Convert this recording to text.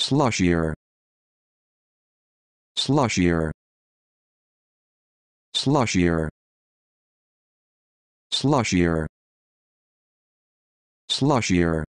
slushier slushier slushier slushier slushier